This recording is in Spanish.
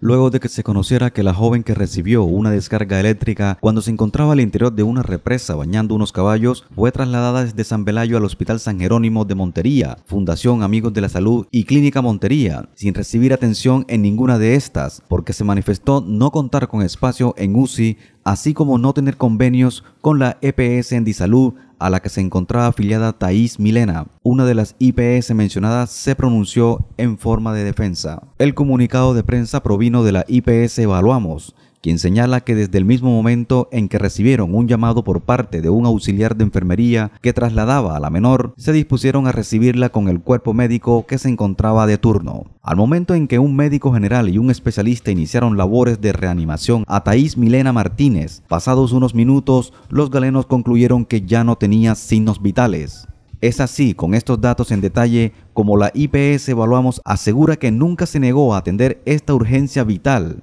luego de que se conociera que la joven que recibió una descarga eléctrica cuando se encontraba al interior de una represa bañando unos caballos fue trasladada desde San Belayo al Hospital San Jerónimo de Montería, Fundación Amigos de la Salud y Clínica Montería, sin recibir atención en ninguna de estas, porque se manifestó no contar con espacio en UCI así como no tener convenios con la EPS Endisalud a la que se encontraba afiliada Thais Milena. Una de las IPS mencionadas se pronunció en forma de defensa. El comunicado de prensa provino de la IPS Evaluamos, quien señala que desde el mismo momento en que recibieron un llamado por parte de un auxiliar de enfermería que trasladaba a la menor, se dispusieron a recibirla con el cuerpo médico que se encontraba de turno. Al momento en que un médico general y un especialista iniciaron labores de reanimación a Thaís Milena Martínez, pasados unos minutos, los galenos concluyeron que ya no tenía signos vitales. Es así, con estos datos en detalle, como la IPS Evaluamos asegura que nunca se negó a atender esta urgencia vital